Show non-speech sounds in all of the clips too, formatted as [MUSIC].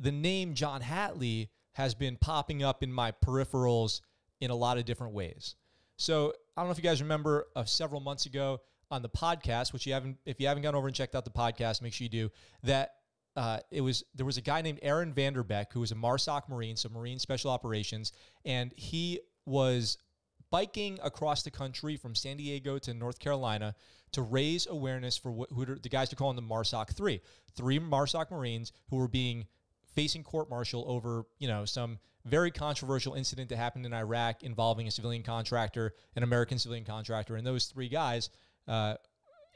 the name John Hatley has been popping up in my peripherals in a lot of different ways. So I don't know if you guys remember uh, several months ago on the podcast, which you haven't, if you haven't gone over and checked out the podcast, make sure you do that. Uh, it was there was a guy named Aaron Vanderbeck who was a MARSOC Marine, so Marine Special Operations, and he was biking across the country from San Diego to North Carolina to raise awareness for what, who the guys are calling the MARSOC 3. Three MARSOC Marines who were being facing court martial over, you know, some very controversial incident that happened in Iraq involving a civilian contractor, an American civilian contractor, and those three guys uh,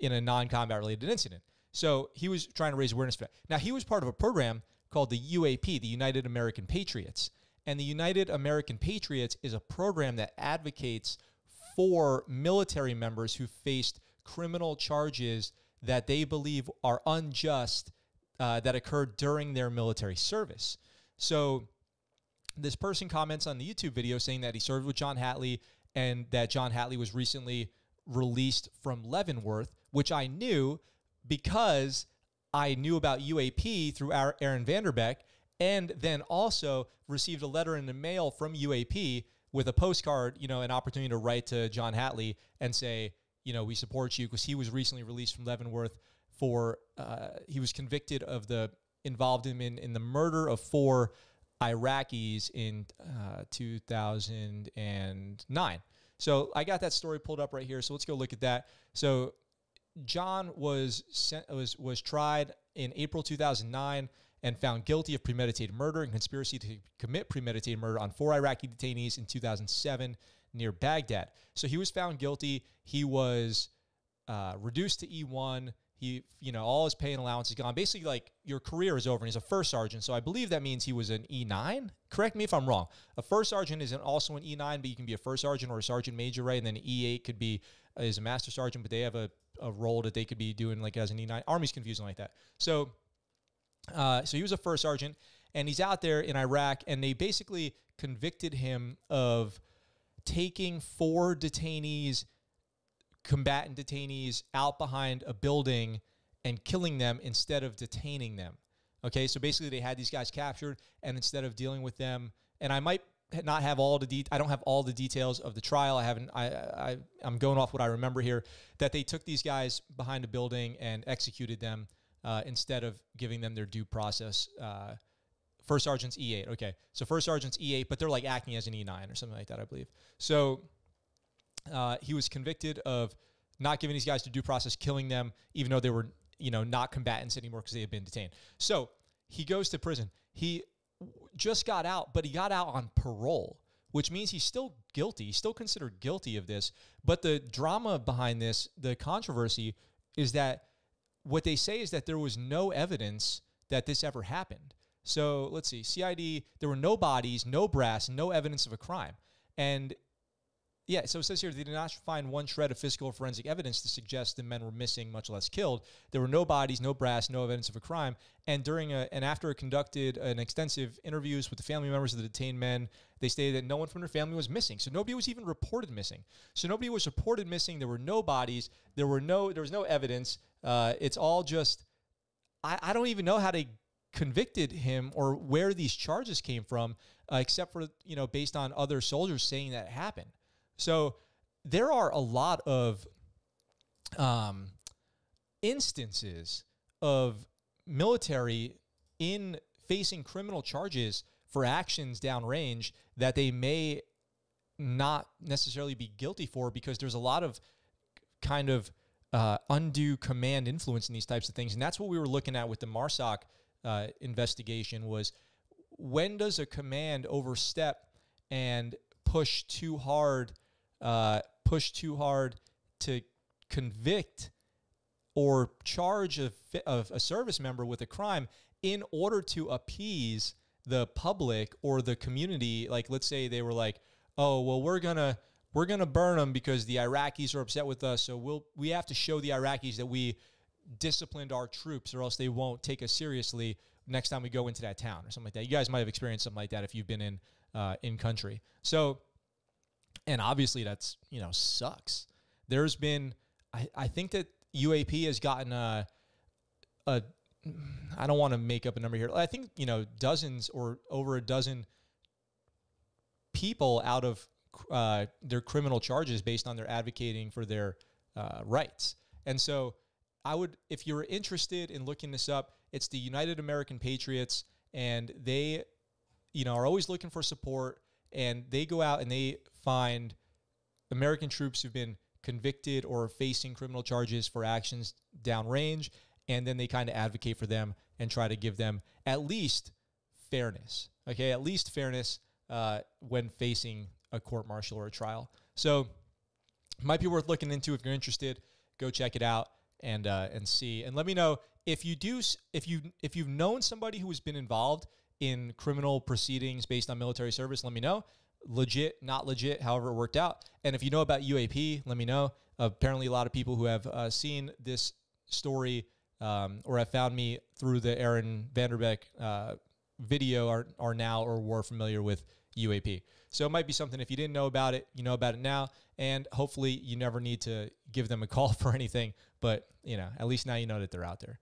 in a non combat related incident. So he was trying to raise awareness for that. Now, he was part of a program called the UAP, the United American Patriots. And the United American Patriots is a program that advocates for military members who faced criminal charges that they believe are unjust uh, that occurred during their military service. So this person comments on the YouTube video saying that he served with John Hatley and that John Hatley was recently released from Leavenworth, which I knew because I knew about UAP through Aaron Vanderbeck and then also received a letter in the mail from UAP with a postcard, you know, an opportunity to write to John Hatley and say, you know, we support you because he was recently released from Leavenworth for uh, he was convicted of the involved him in in the murder of four Iraqis in uh, 2009. So I got that story pulled up right here. So let's go look at that. So John was sent, was was tried in April 2009 and found guilty of premeditated murder and conspiracy to commit premeditated murder on four Iraqi detainees in 2007 near Baghdad. So he was found guilty. He was uh, reduced to E1. He, you know, all his pay and allowance is gone. Basically, like your career is over. And he's a first sergeant, so I believe that means he was an E nine. Correct me if I'm wrong. A first sergeant is also an E nine, but you can be a first sergeant or a sergeant major, right? And then E eight could be uh, is a master sergeant, but they have a, a role that they could be doing like as an E nine. Army's confusing like that. So, uh, so he was a first sergeant, and he's out there in Iraq, and they basically convicted him of taking four detainees combatant detainees out behind a building and killing them instead of detaining them. Okay, so basically they had these guys captured, and instead of dealing with them, and I might not have all the de- I don't have all the details of the trial. I haven't. I, I I'm going off what I remember here. That they took these guys behind a building and executed them uh, instead of giving them their due process. Uh, First Sergeant's E8. Okay, so First Sergeant's E8, but they're like acting as an E9 or something like that, I believe. So uh, he was convicted of not giving these guys due process, killing them, even though they were, you know, not combatants anymore because they had been detained. So he goes to prison. He just got out, but he got out on parole, which means he's still guilty, he's still considered guilty of this. But the drama behind this, the controversy, is that what they say is that there was no evidence that this ever happened. So let's see, CID, there were no bodies, no brass, no evidence of a crime. And yeah, so it says here they did not find one shred of physical or forensic evidence to suggest the men were missing, much less killed. There were no bodies, no brass, no evidence of a crime. And during a, and after it conducted an extensive interviews with the family members of the detained men, they stated that no one from their family was missing. So nobody was even reported missing. So nobody was reported missing. There were no bodies. There were no there was no evidence. Uh, it's all just I, I don't even know how to convicted him or where these charges came from, uh, except for you know based on other soldiers saying that it happened. So there are a lot of um, instances of military in facing criminal charges for actions downrange that they may not necessarily be guilty for because there's a lot of kind of uh, undue command influence in these types of things, and that's what we were looking at with the Marsoc uh, investigation was when does a command overstep and push too hard uh, push too hard to convict or charge a, of a service member with a crime in order to appease the public or the community. Like, let's say they were like, "Oh, well, we're gonna." We're gonna burn them because the Iraqis are upset with us. So we'll we have to show the Iraqis that we disciplined our troops or else they won't take us seriously next time we go into that town or something like that. You guys might have experienced something like that if you've been in uh, in country. So and obviously that's you know sucks. There's been I, I think that UAP has gotten a a I don't want to make up a number here. I think you know dozens or over a dozen people out of uh, their criminal charges based on their advocating for their uh, rights. And so I would, if you're interested in looking this up, it's the United American Patriots, and they, you know, are always looking for support and they go out and they find American troops who've been convicted or facing criminal charges for actions downrange, and then they kind of advocate for them and try to give them at least fairness. Okay, at least fairness uh, when facing a court martial or a trial. So, might be worth looking into if you're interested. Go check it out and uh, and see, and let me know if you do if you if you've known somebody who has been involved in criminal proceedings based on military service, let me know. Legit, not legit, however it worked out. And if you know about UAP, let me know. Apparently, a lot of people who have uh, seen this story um, or have found me through the Aaron Vanderbeck uh, video are, are now or were familiar with UAP. So it might be something if you didn't know about it, you know about it now, and hopefully you never need to give them a [LAUGHS] call for anything, but you know, at least now you know that they're out there.